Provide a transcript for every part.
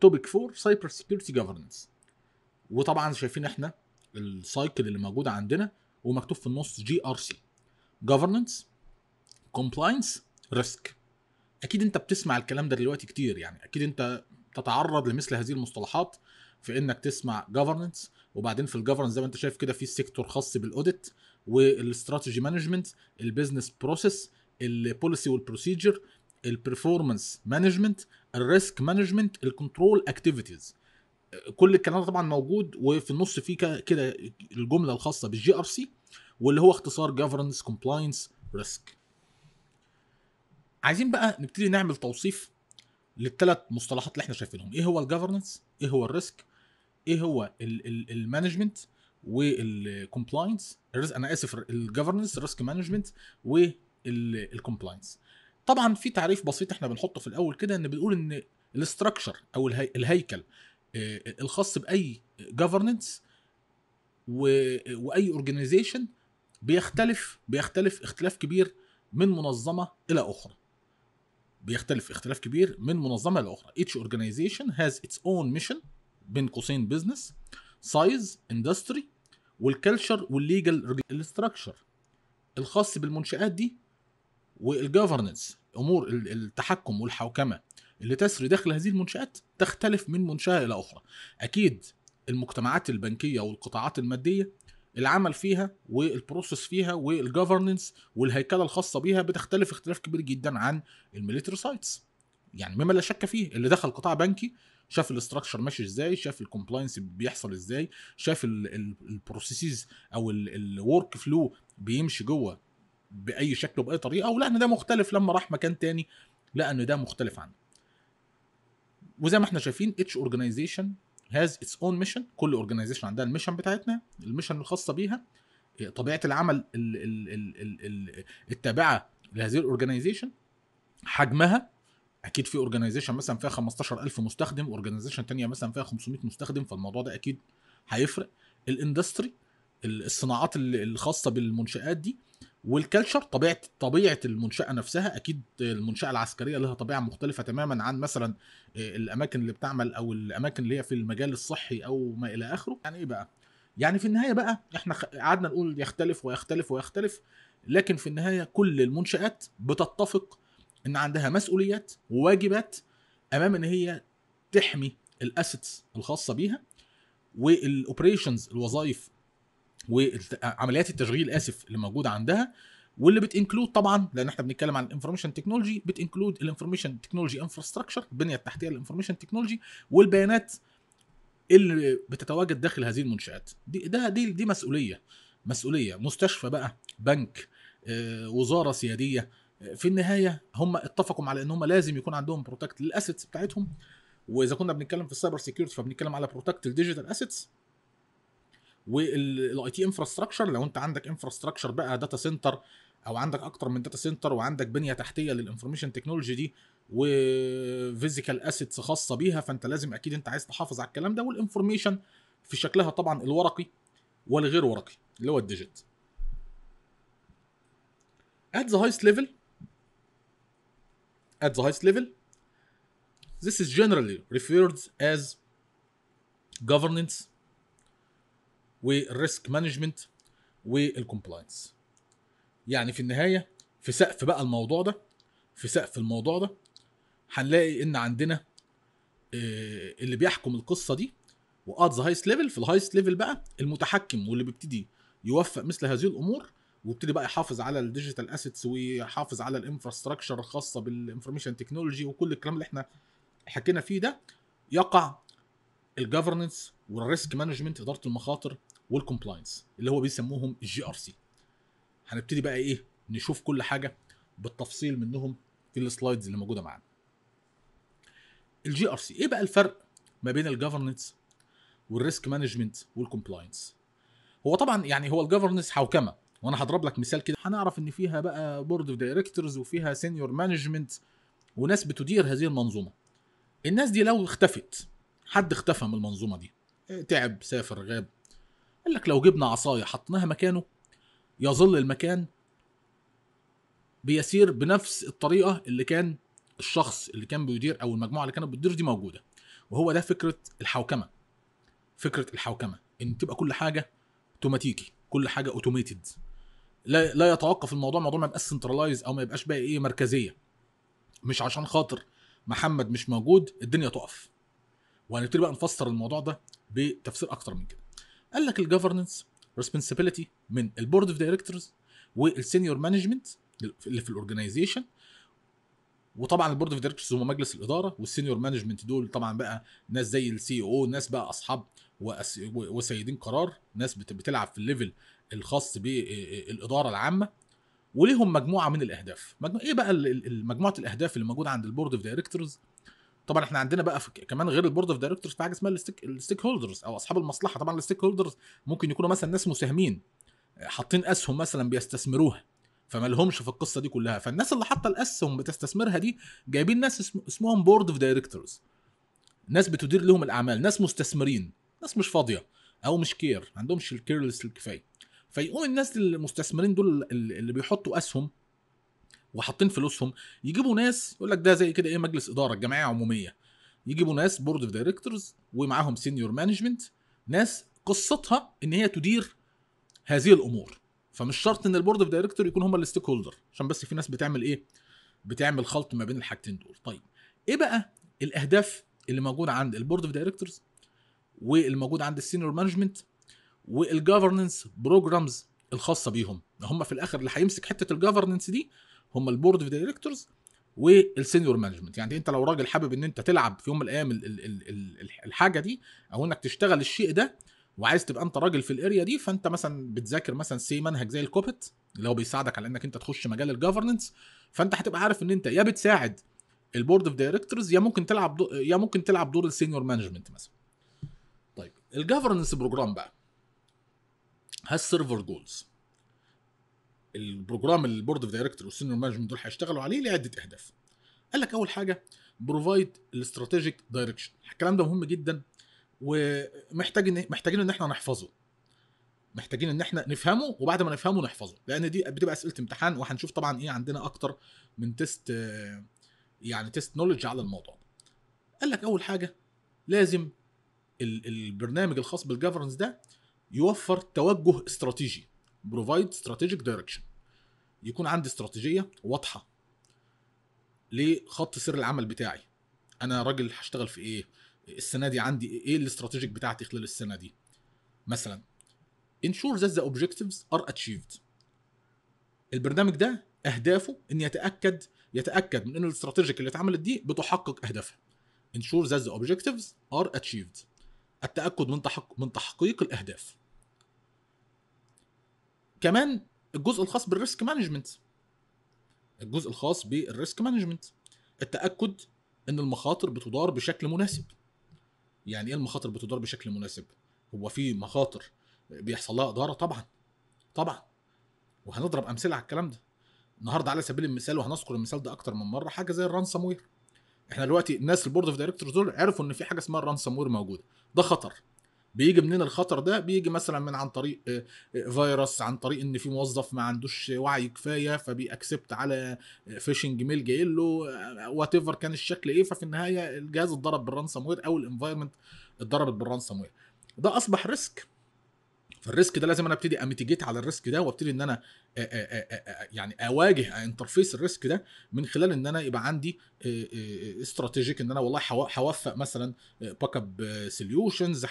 توبيك 4 سايبر سكيورتي جفرنس وطبعا شايفين احنا السايكل اللي موجود عندنا ومكتوب في النص جي ار سي جفرنس كومبلاينس ريسك اكيد انت بتسمع الكلام ده دلوقتي كتير يعني اكيد انت تتعرض لمثل هذه المصطلحات في انك تسمع جفرنس وبعدين في الجفرنس زي ما انت شايف كده في سيكتور خاص بالاوديت والاستراتيجي مانجمنت البيزنس بروسيس البوليسي والبروسيجر البرفورمانس مانجمنت الريسك مانجمنت الكنترول اكتيفيتيز كل الكلام ده طبعا موجود وفي النص فيه كده الجمله الخاصه بالجي ار سي واللي هو اختصار جفرنس كومبلاينس ريسك عايزين بقى نبتدي نعمل توصيف للثلاث مصطلحات اللي احنا شايفينهم ايه هو الجفرنس ايه هو الريسك ايه هو المانجمنت والكومبلاينس انا اسف الجفرنس ريسك مانجمنت والكومبلاينس طبعا في تعريف بسيط احنا بنحطه في الاول كده ان بنقول ان الاستراكشر او الهيكل آه، الخاص باي جفرننس واي اورجانيزيشن بيختلف بيختلف اختلاف كبير من منظمه الى اخرى بيختلف اختلاف كبير من منظمه الى اخرى each organization has its own mission بين قوسين business size industry والكالتشر والليجل الاستراكشر الخاص بالمنشآت دي والجفرنس امور التحكم والحوكمه اللي تسري داخل هذه المنشات تختلف من منشاه الى اخرى اكيد المجتمعات البنكيه والقطاعات الماديه العمل فيها والبروسس فيها والجفرنس والهيكله الخاصه بيها بتختلف اختلاف كبير جدا عن الميليتري سايتس يعني مما لا شك فيه اللي دخل قطاع بنكي شاف الاستراكشر ماشي ازاي شاف الكومبلاينس بيحصل ازاي شاف البروسيسز او الورك فلو بيمشي جوه باي شكل وباي طريقه ولقى ان ده مختلف لما راح مكان تاني لقى ان ده مختلف عنه وزي ما احنا شايفين اتش اورجانيزيشن هاز اتس اون ميشن كل اورجانيزيشن عندها الميشن بتاعتنا الميشن الخاصه بيها طبيعه العمل التابعه لهذه الاورجانيزيشن حجمها اكيد في اورجانيزيشن مثلا فيها 15000 مستخدم اورجانيزيشن تانية مثلا فيها 500 مستخدم فالموضوع ده اكيد هيفرق الاندستري الصناعات الخاصه بالمنشات دي والكلتشر طبيعه طبيعه المنشاه نفسها اكيد المنشاه العسكريه لها طبيعه مختلفه تماما عن مثلا آه، الاماكن اللي بتعمل او الاماكن اللي هي في المجال الصحي او ما الى اخره يعني ايه بقى يعني في النهايه بقى احنا قعدنا نقول يختلف ويختلف ويختلف لكن في النهايه كل المنشات بتتفق ان عندها مسؤوليات وواجبات امام ان هي تحمي الاسيتس الخاصه بيها والاوبريشنز الوظائف وعمليات التشغيل اسف اللي موجوده عندها واللي بتنكلود طبعا لان احنا بنتكلم عن الانفورميشن تكنولوجي بتنكلود الانفورميشن تكنولوجي انفراستراكشر البنيه التحتيه للانفورميشن تكنولوجي والبيانات اللي بتتواجد داخل هذه المنشات دي ده دي دي مسؤوليه مسؤوليه مستشفى بقى بنك آه، وزاره سياديه آه، في النهايه هم اتفقوا على ان هم لازم يكون عندهم بروتكت للاسيتس بتاعتهم واذا كنا بنتكلم في السايبر سيكيورتي فبنتكلم على بروتكت الديجيتال اسيتس والاي تي انفراستراكشر لو انت عندك انفراستراكشر بقى داتا سنتر او عندك اكتر من داتا سنتر وعندك بنيه تحتيه للانفورميشن تكنولوجي دي وفيزيكال اسيتس خاصه بيها فانت لازم اكيد انت عايز تحافظ على الكلام ده والانفورميشن في شكلها طبعا الورقي والغير ورقي اللي هو الديجيت at the highest level at the highest level this is generally referred as governance والريسك مانجمنت والكومبلاينس يعني في النهايه في سقف بقى الموضوع ده في سقف الموضوع ده هنلاقي ان عندنا آه، اللي بيحكم القصه دي وات ذا هايست ليفل في الهايست ليفل بقى المتحكم واللي بيبتدي يوفق مثل هذه الامور ويبتدي بقى يحافظ على الديجيتال اسيتس ويحافظ على الانفراستراكشر الخاصه بالانفورميشن تكنولوجي وكل الكلام اللي احنا حكينا فيه ده يقع الجفرنس والريسك مانجمنت اداره المخاطر والكومبلاينس اللي هو بيسموهم الجي ار سي هنبتدي بقى ايه نشوف كل حاجه بالتفصيل منهم في السلايدز اللي موجوده معانا الجي ار سي ايه بقى الفرق ما بين الجفرنس والريسك مانجمنت والكومبلاينس هو طبعا يعني هو الجفرنس حوكمه وانا هضرب لك مثال كده هنعرف ان فيها بقى بورد اوف دايركتورز وفيها سينيور مانجمنت وناس بتدير هذه المنظومه الناس دي لو اختفت حد اختفى من المنظومه دي تعب سافر غاب قال لك لو جبنا عصايه حطيناها مكانه يظل المكان بيسير بنفس الطريقه اللي كان الشخص اللي كان بيدير او المجموعه اللي كانت بتدير دي موجوده وهو ده فكره الحوكمه فكره الحوكمه ان تبقى كل حاجه اوتوماتيكي كل حاجه اوتوميتد لا لا يتوقف الموضوع الموضوع ما يبقاش سنترلايز او ما يبقاش بقى ايه مركزيه مش عشان خاطر محمد مش موجود الدنيا تقف وهنبتدي بقى نفسر الموضوع ده بتفسير اكتر من كده قال لك الجفرنس ريسبونسبيلتي من البورد اوف دايركتورز والسينيور مانجمنت اللي في الاورجنايزيشن وطبعا البورد اوف دايركتورز هم مجلس الاداره والسينيور مانجمنت دول طبعا بقى ناس زي السي او e ناس بقى اصحاب وسيدين قرار ناس بتلعب في الليفل الخاص بالاداره العامه وليهم مجموعه من الاهداف مجموعة ايه بقى مجموعه الاهداف اللي موجوده عند البورد اوف دايركتورز طبعا احنا عندنا بقى كمان غير البورد اوف دايركتورز في حاجه اسمها الستيك الستيك هولدرز او اصحاب المصلحه طبعا الستيك هولدرز ممكن يكونوا مثلا ناس مساهمين حاطين اسهم مثلا بيستثمروها فما لهمش في القصه دي كلها فالناس اللي حاطه الاسهم بتستثمرها دي جايبين ناس اسمهم بورد اوف دايركتورز ناس بتدير لهم الاعمال ناس مستثمرين ناس مش فاضيه او مش كير ما عندهمش الكيرلس الكفايه فيقوم الناس المستثمرين دول اللي بيحطوا اسهم وحاطين فلوسهم يجيبوا ناس يقول لك ده زي كده ايه مجلس اداره جمعيه عموميه يجيبوا ناس بورد اوف دايركتورز ومعاهم سينيور مانجمنت ناس قصتها ان هي تدير هذه الامور فمش شرط ان البورد اوف دايركتور يكون هم الستيك هولدر عشان بس في ناس بتعمل ايه بتعمل خلط ما بين الحاجتين دول طيب ايه بقى الاهداف اللي موجوده عند البورد اوف دايركتورز والموجود عند السينيور مانجمنت والجفرنس بروجرامز الخاصه بيهم هم في الاخر اللي هيمسك حته الجفرنس دي هم البورد اوف دايركتورز والسينيور مانجمنت يعني انت لو راجل حابب ان انت تلعب في يوم من الايام الحاجه دي او انك تشتغل الشيء ده وعايز تبقى انت راجل في الاريا دي فانت مثلا بتذاكر مثلا سي منهج زي الكوبت اللي هو بيساعدك على انك انت تخش مجال الجفرنس فانت هتبقى عارف ان انت يا بتساعد البورد اوف دايركتورز يا ممكن تلعب يا ممكن تلعب دور السينيور مانجمنت مثلا طيب الجفرنس بروجرام بقى هاز سيرفر جولز البروجرام البورد اوف دايركتور والسينيور مانجمنت دول هيشتغلوا عليه لعده اهداف قال لك اول حاجه بروفايد الاستراتيجيك دايركشن الكلام ده مهم جدا ومحتاج ان إيه؟ محتاجين ان احنا نحفظه محتاجين ان احنا نفهمه وبعد ما نفهمه نحفظه لان دي بتبقى اسئله امتحان وهنشوف طبعا ايه عندنا اكتر من تيست يعني تيست نولج على الموضوع قال لك اول حاجه لازم البرنامج الخاص بالجفرنس ده يوفر توجه استراتيجي بروفايد استراتيجيك دايركشن يكون عندي استراتيجيه واضحه لخط سير العمل بتاعي انا راجل هشتغل في ايه السنه دي عندي ايه الاستراتيجيك بتاعتي خلال السنه دي مثلا ensure that the objectives are achieved البرنامج ده اهدافه ان يتاكد يتاكد من ان الاستراتيجيك اللي اتعملت دي بتحقق اهدافها ensure that the objectives are achieved التاكد من تحقق من تحقيق الاهداف كمان الجزء الخاص بالريسك مانجمنت الجزء الخاص بالريسك مانجمنت التاكد ان المخاطر بتدار بشكل مناسب يعني ايه المخاطر بتدار بشكل مناسب هو في مخاطر بيحصل لها اداره طبعا طبعا وهنضرب امثله على الكلام ده النهارده على سبيل المثال وهنذكر المثال ده اكتر من مره حاجه زي الرانسوم وير احنا دلوقتي الناس البورد اوف دايركتورز دول عرفوا ان في حاجه اسمها الرانسوم وير موجوده ده خطر بيجي منين الخطر ده بيجي مثلا من عن طريق آه، آه، فيروس عن طريق ان في موظف ما عندوش وعي كفايه فبيأكسبت على فيشنج آه، ميل جاي له وات كان الشكل ايه ففي النهايه الجهاز اتضرب بالرانسوم وير او الانفايرمنت اتضربت بالرانسوم وير ده اصبح ريسك فالريسك ده لازم انا ابتدي اميتيجيت على الريسك ده وابتدي ان انا يعني اواجه انترفيس الريسك ده من خلال ان انا يبقى عندي استراتيجيك ان انا والله هوفق مثلا باك اب سوليوشنز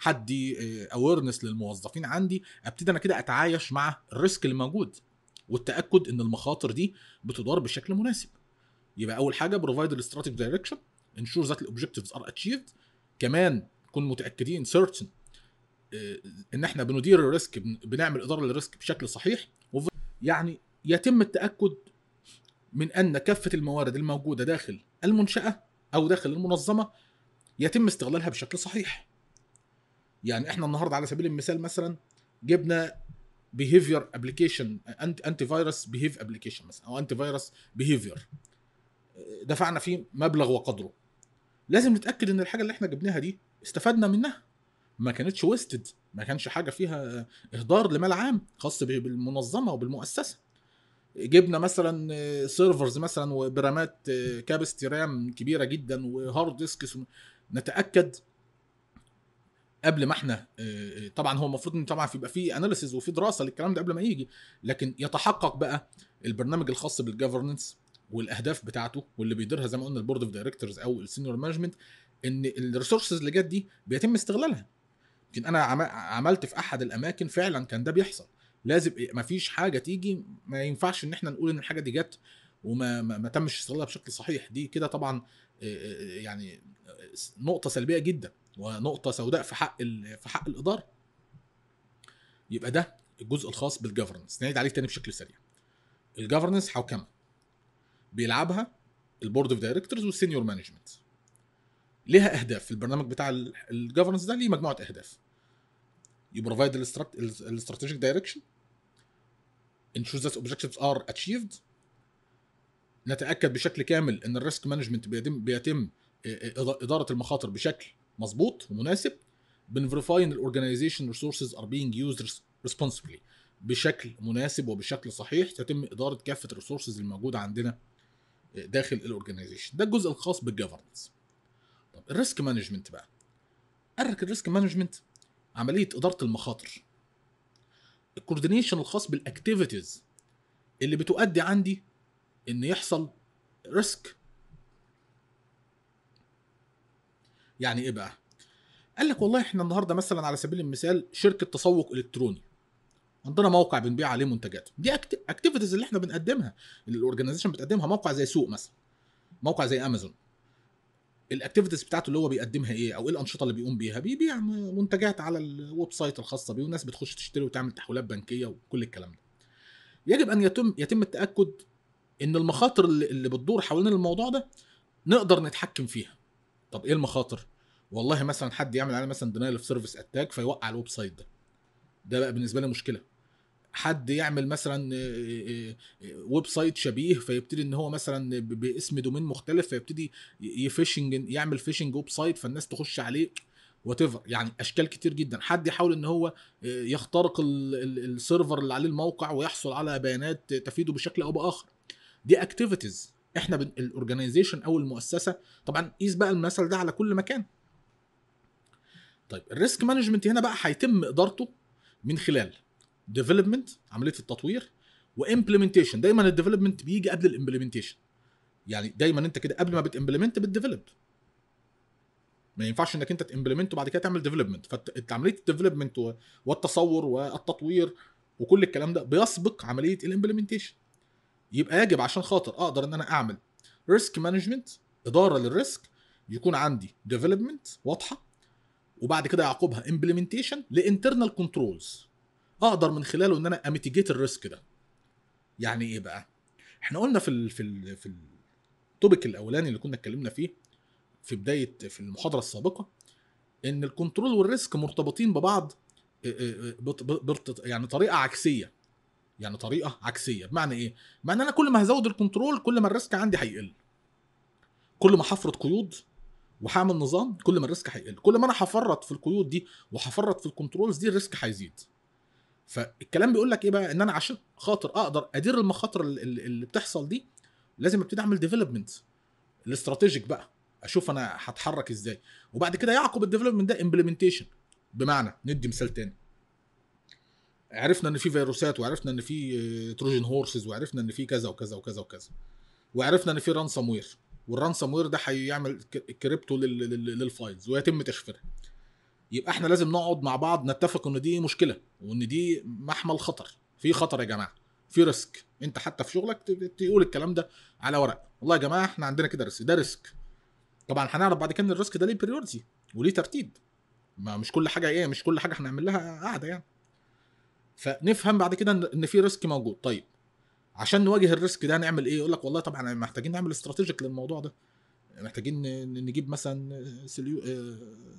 هدي اويرنس للموظفين عندي ابتدي انا كده اتعايش مع الريسك اللي موجود والتاكد ان المخاطر دي بتدار بشكل مناسب يبقى اول حاجه بروفايد الاستراتيجيك دايركشن انشور ذات الاوبجكتيفز ار اتشيفد كمان نكون متاكدين سيرتن آه، ان احنا بندير الريسك بنعمل اداره للريسك بشكل صحيح يعني يتم التاكد من ان كافه الموارد الموجوده داخل المنشاه او داخل المنظمه يتم استغلالها بشكل صحيح يعني احنا النهارده على سبيل المثال مثلا جبنا بيهيفير ابلكيشن انتي فيروس بيهيف ابلكيشن مثلا او انتي فيروس بيهيفير دفعنا فيه مبلغ وقدره لازم نتاكد ان الحاجه اللي احنا جبناها دي استفدنا منها ما كانتش ويستد ما كانش حاجه فيها اهدار لمال عام خاص بالمنظمه وبالمؤسسه جبنا مثلا سيرفرز مثلا وبرامات كابستي رام كبيره جدا وهارد ديسكس نتاكد قبل ما احنا طبعا هو المفروض ان طبعا يبقى في اناليسيز وفي دراسه للكلام ده قبل ما يجي لكن يتحقق بقى البرنامج الخاص بالجفرنس والاهداف بتاعته واللي بيديرها زي ما قلنا البورد اوف دايركتورز او السينيور مانجمنت ان الريسورسز اللي جت دي بيتم استغلالها يمكن انا عملت في احد الاماكن فعلا كان ده بيحصل لازم إيه، مفيش حاجه تيجي ما ينفعش ان احنا نقول ان الحاجه دي جت وما ما, ما تمش استغلالها بشكل صحيح دي كده طبعا يعني نقطه سلبيه جدا ونقطه سوداء في حق في حق الاداره يبقى ده الجزء الخاص بالجفرنس نعيد عليه تاني بشكل سريع الجفرنس حوكمه بيلعبها البورد اوف دايركتورز والسينيور مانجمنت ليها اهداف البرنامج بتاع الجفرنس ده ليه مجموعه اهداف you provide the strategic direction ensure that objectives are achieved نتاكد بشكل كامل ان الريسك مانجمنت بيتم بيتم آه، آه، اداره المخاطر بشكل مظبوط ومناسب ان الاورجنايزيشن ريسورسز ار بينج يوزد ريسبونسبلي بشكل مناسب وبشكل صحيح تتم اداره كافه الريسورسز الموجوده عندنا آه، داخل الاورجنايزيشن ده الجزء الخاص بالجفرنس طب الريسك مانجمنت بقى ارك الريسك مانجمنت عمليه اداره المخاطر الكوردينيشن الخاص بالاكتيفيتيز اللي بتؤدي عندي ان يحصل ريسك يعني ايه بقى قال لك والله احنا النهارده مثلا على سبيل المثال شركه تسوق الكتروني عندنا موقع بنبيع عليه منتجات دي اكتيفيتيز اللي احنا بنقدمها اللي الاورجنايزيشن بتقدمها موقع زي سوق مثلا موقع زي امازون الاكتيفيتيز بتاعته اللي هو بيقدمها ايه او ايه الانشطه اللي بيقوم بيها بيبيع منتجات على الويب سايت الخاصه بيه والناس بتخش تشتري وتعمل تحويلات بنكيه وكل الكلام ده يجب ان يتم يتم التاكد ان المخاطر اللي بتدور حوالين الموضوع ده نقدر نتحكم فيها طب ايه المخاطر والله مثلا حد يعمل عليه مثلا دينايل اوف سيرفيس اتاك فيوقع الويب سايت ده ده بقى بالنسبه لي مشكله حد يعمل مثلا آه، آه، آه، ويب سايت شبيه فيبتدي ان هو مثلا باسم دومين مختلف فيبتدي يفشنج يعمل فيشنج ويب سايت فالناس تخش عليه وات يعني اشكال كتير جدا حد يحاول ان هو يخترق السيرفر اللي عليه الموقع ويحصل على بيانات تفيده بشكل او باخر دي اكتيفيتيز احنا الاورجنايزيشن او المؤسسه طبعا قيس بقى المثل ده على كل مكان طيب الريسك مانجمنت هنا بقى هيتم ادارته من خلال ديفلوبمنت عمليه التطوير وامبلمنتيشن دايما الديفلوبمنت بيجي قبل الامبلمنتيشن يعني دايما انت كده قبل ما بتامبلمنت بتديفلوب ما ينفعش انك انت تامبلمنت وبعد كده تعمل ديفلوبمنت فعمليه الديفلوبمنت والتصور والتطوير وكل الكلام ده بيسبق عمليه الامبلمنتيشن يبقى يجب عشان خاطر اقدر ان انا اعمل ريسك مانجمنت اداره للريسك يكون عندي ديفلوبمنت واضحه وبعد كده يعقبها امبلمنتيشن لانترنال كنترولز اقدر من خلاله ان انا اميتيجيت الريسك ده يعني ايه بقى احنا قلنا في الـ في الـ في التوبيك الاولاني اللي كنا اتكلمنا فيه في بدايه في المحاضره السابقه ان الكنترول والريسك مرتبطين ببعض آه، آه، آه، يعني طريقه عكسيه يعني طريقه عكسيه بمعنى ايه بمعنى انا كل ما هزود الكنترول كل ما الريسك عندي هيقل كل ما هفرض قيود وهعمل نظام كل ما الريسك هيقل كل ما انا هفرط في القيود دي وهفرط في الكنترولز دي الريسك هيزيد فالكلام بيقول لك ايه بقى ان انا عشان خاطر اقدر ادير المخاطر اللي بتحصل دي لازم ابتدي اعمل ديفلوبمنت الاستراتيجيك بقى اشوف انا هتحرك ازاي وبعد كده يعقب الديفلوبمنت ده امبلمنتيشن بمعنى ندي مثال تاني عرفنا ان في فيروسات وعرفنا ان في تروجن آه، هورسز وعرفنا ان في كذا وكذا وكذا وكذا وعرفنا ان في رانسام وير والرانسام وير ده هيعمل كريبتو للفايلز ويتم تشفيرها يبقى احنا لازم نقعد مع بعض نتفق ان دي مشكله وان دي محمل خطر في خطر يا جماعه في ريسك انت حتى في شغلك تقول الكلام ده على ورق والله يا جماعه احنا عندنا كده ريسك ده ريسك طبعا هنعرف بعد كده ان الريسك ده ليه بريورتي وليه ترتيب ما مش كل حاجه ايه مش كل حاجه هنعمل لها قاعده يعني فنفهم بعد كده ان في ريسك موجود طيب عشان نواجه الريسك ده هنعمل ايه يقول لك والله طبعا محتاجين نعمل استراتيجيك للموضوع ده محتاجين نجيب مثلا سليو...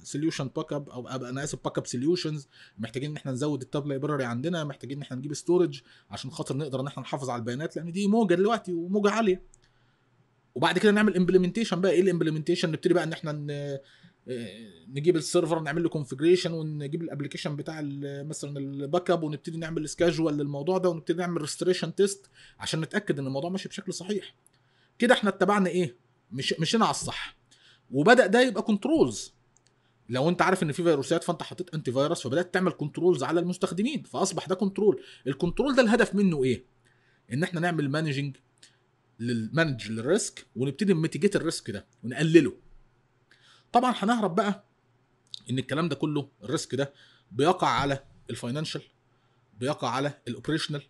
سليوشن آه، باك اب او انا اسف باك اب سوليوشنز محتاجين ان احنا نزود التاب لايبراري عندنا محتاجين ان احنا نجيب ستورج عشان خاطر نقدر ان احنا نحافظ على البيانات لان دي موجه دلوقتي وموجه عاليه وبعد كده نعمل امبلمنتيشن بقى ايه الامبلمنتيشن نبتدي بقى ان احنا ن... آه، نجيب السيرفر نعمل له كونفجريشن ونجيب الابلكيشن بتاع مثلا الباك اب ونبتدي نعمل سكاجوال للموضوع ده ونبتدي نعمل ريستريشن تيست عشان نتاكد ان الموضوع ماشي بشكل صحيح كده احنا اتبعنا ايه مش مش هنا على الصح وبدا ده يبقى كنترولز لو انت عارف ان في فيروسات فانت حطيت انتي فيروس فبدات تعمل كنترولز على المستخدمين فاصبح ده كنترول الكنترول ده الهدف منه ايه ان احنا نعمل مانجنج للمانج للريسك ونبتدي نميتيجيت الريسك ده ونقلله طبعا هنهرب بقى ان الكلام ده كله الريسك ده بيقع على الفاينانشال بيقع على الاوبريشنال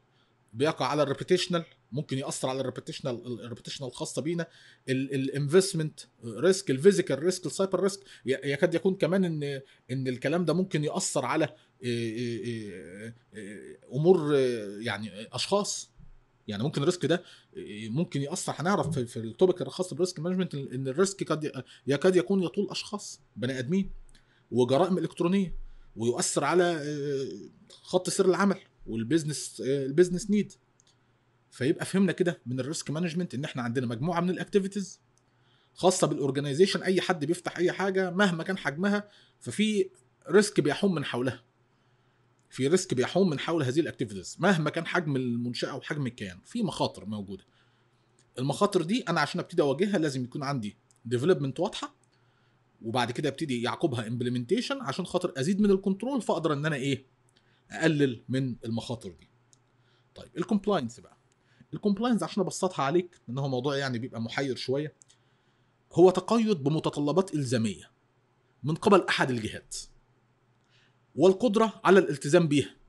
بيقع على الريبيتيشنال ممكن ياثر على الريبيتيشنال الريبيتيشنال الخاصه بينا الانفستمنت ريسك الفيزيكال ريسك السايبر ريسك يكاد يكون كمان ان ان الكلام ده ممكن ياثر على آه، آه، آه، امور يعني اشخاص يعني ممكن الريسك ده ممكن ياثر هنعرف في, التوبك الخاص بالريسك مانجمنت ان الريسك قد يكاد يكون يطول اشخاص بني ادمين وجرائم الكترونيه ويؤثر على خط سير العمل والبيزنس البيزنس نيد فيبقى فهمنا كده من الريسك مانجمنت ان احنا عندنا مجموعه من الاكتيفيتيز خاصه بالاورجنايزيشن اي حد بيفتح اي حاجه مهما كان حجمها ففي ريسك بيحوم من حولها في ريسك بيحوم من حول هذه الاكتيفيتيز مهما كان حجم المنشاه او حجم الكيان في مخاطر موجوده المخاطر دي انا عشان ابتدي اواجهها لازم يكون عندي ديفلوبمنت واضحه وبعد كده ابتدي يعقبها امبلمنتيشن عشان خاطر ازيد من الكنترول فاقدر ان انا ايه اقلل من المخاطر دي طيب الكومبلاينس بقى الكومبلاينز عشان ابسطها عليك لان هو موضوع يعني بيبقى محير شويه هو تقيد بمتطلبات الزاميه من قبل احد الجهات والقدره على الالتزام بيها